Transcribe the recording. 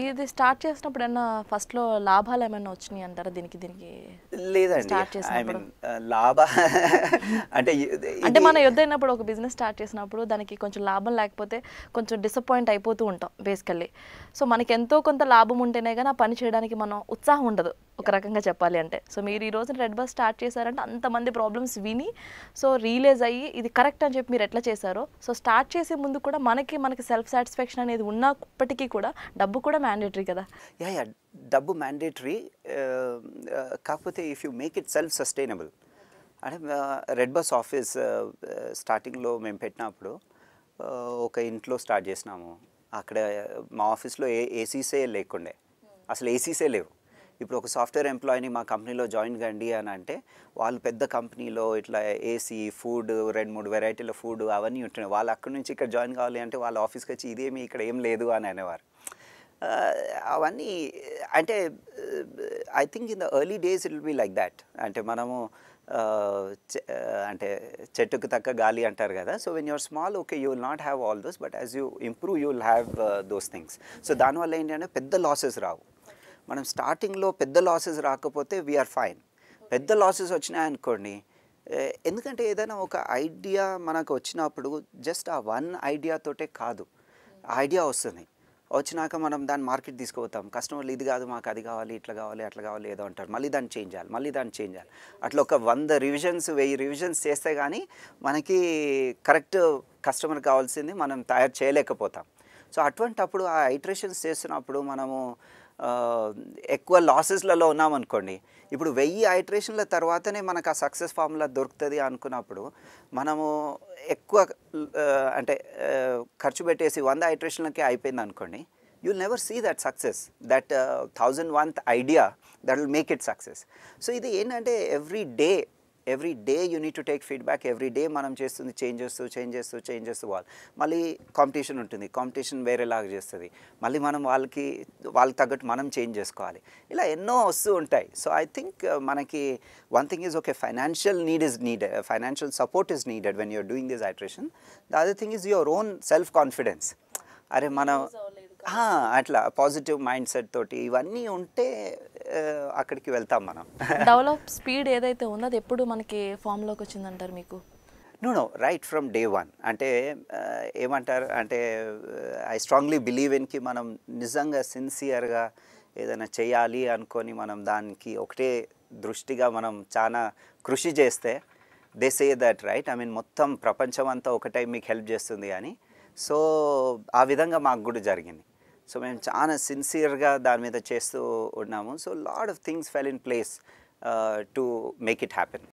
ఇది స్టార్ట్ చేసినప్పుడు ఏమన్నా ఫస్ట్ లో లాభాలు ఏమైనా వచ్చినాయి అంటారా దీనికి దీనికి లేదండి ఐ మీన్ లాభ అంటే అంటే మనం అయినప్పుడు ఒక బిజినెస్ స్టార్ట్ చేసినప్పుడు దానికి కొంచెం లాభం లేకపోతే కొంచెం డిసప్పాయింట్ అయిపోతూ ఉంటాం బేసికల్లీ సో మనకి ఎంతో కొంత లాభం ఉంటేనే కానీ ఆ పని చేయడానికి మనం ఉత్సాహం ఉండదు ఒక రకంగా చెప్పాలి అంటే సో మీరు ఈ రోజున రెడ్ బస్ స్టార్ట్ చేశారంటే అంతమంది ప్రాబ్లమ్స్ విని సో రియలైజ్ అయ్యి ఇది కరెక్ట్ అని చెప్పి మీరు ఎట్లా చేశారో సో స్టార్ట్ చేసే ముందు కూడా మనకి మనకి సెల్ఫ్ సాటిస్ఫాక్షన్ అనేది ఉన్నప్పటికీ కూడా డబ్బు కూడా మ్యాండేటరీ కదా యా యా డబ్బు మ్యాండేటరీ uh, uh, కాకపోతే if you make it self sustainable అంటే రెడ్ బస్ ఆఫీస్ స్టార్టింగ్లో మేము పెట్టినప్పుడు uh, ఒక ఇంట్లో స్టార్ట్ చేసినాము అక్కడ మా ఆఫీస్లో ఏ ఏసీసే లేకుండే అసలు ఏసీసే లేవు ఇప్పుడు ఒక సాఫ్ట్వేర్ ఎంప్లాయీని మా కంపెనీలో జాయిన్ కండి అని అంటే వాళ్ళు పెద్ద కంపెనీలో ఇట్లా ఏసీ ఫుడ్ రెండు మూడు వెరైటీల ఫుడ్ అవన్నీ ఉంటున్నాయి వాళ్ళు అక్కడి నుంచి ఇక్కడ జాయిన్ కావాలి అంటే వాళ్ళ ఆఫీస్కి వచ్చి ఇదేమి ఇక్కడ ఏం లేదు అని అనేవారు అవన్నీ అంటే I think in the early days it will be like that అంటే మనము అంటే చెట్టుకు తక్క గాలి అంటారు కదా so when you're small okay you will not have all those but as you improve you will have those things so దానివల్ల ఏంటంటే పెద్ద లాసెస్ రావు మనం స్టార్టింగ్లో పెద్ద లాసెస్ రాకపోతే వీఆర్ ఫైన్ పెద్ద లాసెస్ వచ్చినాయనుకోండి ఎందుకంటే ఏదైనా ఒక ఐడియా మనకు వచ్చినప్పుడు జస్ట్ ఆ వన్ ఐడియాతోటే కాదు ఐడియా వస్తుంది వచ్చినాక మనం దాన్ని మార్కెట్ తీసుకుపోతాం కస్టమర్లు ఇది కాదు మాకు అది కావాలి ఇట్లా కావాలి అట్లా కావాలి ఏదో అంటారు మళ్ళీ దాన్ని చేంజ్ చేయాలి మళ్ళీ దాన్ని చేంజ్ చేయాలి అట్లా ఒక వంద రివిజన్స్ వెయ్యి రివిజన్స్ చేస్తే కానీ మనకి కరెక్ట్ కస్టమర్ కావాల్సింది మనం తయారు చేయలేకపోతాం సో అటువంటి అప్పుడు ఆ ఐట్రేషన్స్ చేస్తున్నప్పుడు మనము ఎక్కువ లాసెస్లలో ఉన్నామనుకోండి ఇప్పుడు వెయ్యి ఐట్రేషన్ల తర్వాతనే మనకు ఆ సక్సెస్ ఫార్ములా దొరుకుతుంది అనుకున్నప్పుడు మనము ఎక్కువ అంటే ఖర్చు పెట్టేసి వంద ఐట్రేషన్లకే అయిపోయింది అనుకోండి you'll never see that success that thousand oneth idea that will make it success so ఇది ఏంటంటే every day every day you to take feedback every day మనం చేస్తుంది చేంజ్ చేస్తూ చేంజ్ చేస్తూ చేంజ్ చేస్తూ వాళ్ళు మళ్ళీ కాంపిటీషన్ ఉంటుంది కాంపిటీషన్ వేరేలాగా చేస్తుంది మళ్ళీ మనం వాళ్ళకి వాళ్ళకి తగ్గట్టు మనం చేంజ్ చేసుకోవాలి ఇలా ఎన్నో వస్తూ ఉంటాయి సో ఐ థింక్ మనకి one thing is okay financial need is need financial support is needed when you're doing this iteration the other thing is your own self confidence అరే మనం అట్లా పాజిటివ్ మైండ్ సెట్ తోటి ఇవన్నీ ఉంటే అక్కడికి వెళ్తాం మనం డెవలప్ స్పీడ్ ఏదైతే ఉందో అది ఎప్పుడు మనకి ఫామ్లోకి వచ్చిందంటారు మీకు no no right from day one అంటే ఏమంటారు అంటే ఐ స్ట్రాంగ్లీ బిలీవ్ ఇన్కి మనం నిజంగా సిన్సియర్గా ఏదైనా చేయాలి అనుకొని మనం దానికి ఒకటే దృష్టిగా మనం చాలా కృషి చేస్తే they say that right I mean మొత్తం ప్రపంచం అంతా ఒకటై మీకు హెల్ప్ చేస్తుంది అని సో ఆ విధంగా మాకు కూడా జరిగింది సో మేము చాలా సిన్సియర్గా దాని మీద చేస్తూ ఉన్నాము so lot of things fell in place to make it happen